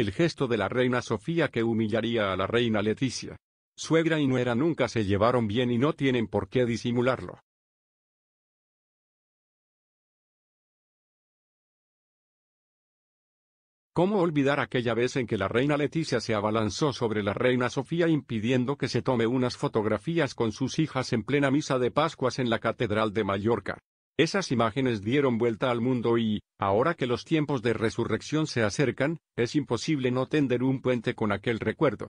El gesto de la reina Sofía que humillaría a la reina Leticia. Suegra y nuera nunca se llevaron bien y no tienen por qué disimularlo. ¿Cómo olvidar aquella vez en que la reina Leticia se abalanzó sobre la reina Sofía impidiendo que se tome unas fotografías con sus hijas en plena misa de Pascuas en la Catedral de Mallorca? Esas imágenes dieron vuelta al mundo y, ahora que los tiempos de resurrección se acercan, es imposible no tender un puente con aquel recuerdo.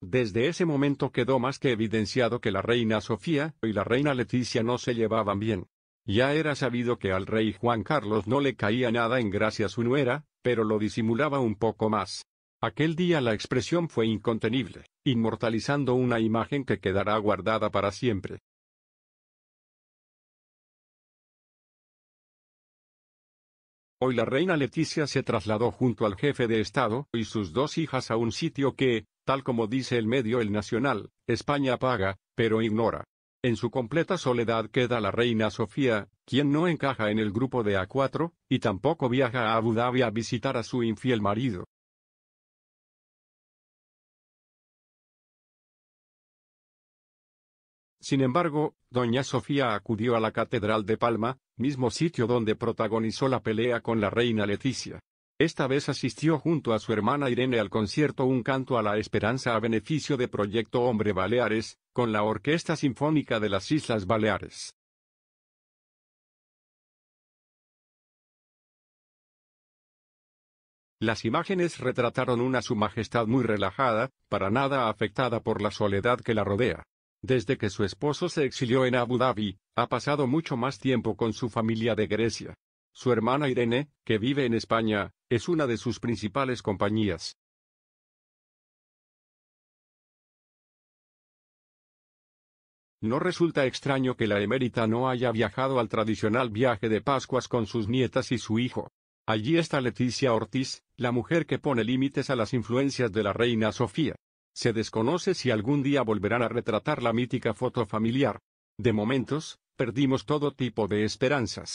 Desde ese momento quedó más que evidenciado que la reina Sofía y la reina Leticia no se llevaban bien. Ya era sabido que al rey Juan Carlos no le caía nada en gracia su nuera, pero lo disimulaba un poco más. Aquel día la expresión fue incontenible, inmortalizando una imagen que quedará guardada para siempre. Hoy la reina Leticia se trasladó junto al jefe de Estado y sus dos hijas a un sitio que, tal como dice el medio El Nacional, España paga, pero ignora. En su completa soledad queda la reina Sofía, quien no encaja en el grupo de A4, y tampoco viaja a Abu Dhabi a visitar a su infiel marido. Sin embargo, doña Sofía acudió a la Catedral de Palma, mismo sitio donde protagonizó la pelea con la reina Leticia. Esta vez asistió junto a su hermana Irene al concierto Un canto a la esperanza a beneficio de Proyecto Hombre Baleares, con la Orquesta Sinfónica de las Islas Baleares. Las imágenes retrataron una Su Majestad muy relajada, para nada afectada por la soledad que la rodea. Desde que su esposo se exilió en Abu Dhabi, ha pasado mucho más tiempo con su familia de Grecia. Su hermana Irene, que vive en España, es una de sus principales compañías. No resulta extraño que la emérita no haya viajado al tradicional viaje de Pascuas con sus nietas y su hijo. Allí está Leticia Ortiz, la mujer que pone límites a las influencias de la reina Sofía. Se desconoce si algún día volverán a retratar la mítica foto familiar. De momentos, perdimos todo tipo de esperanzas.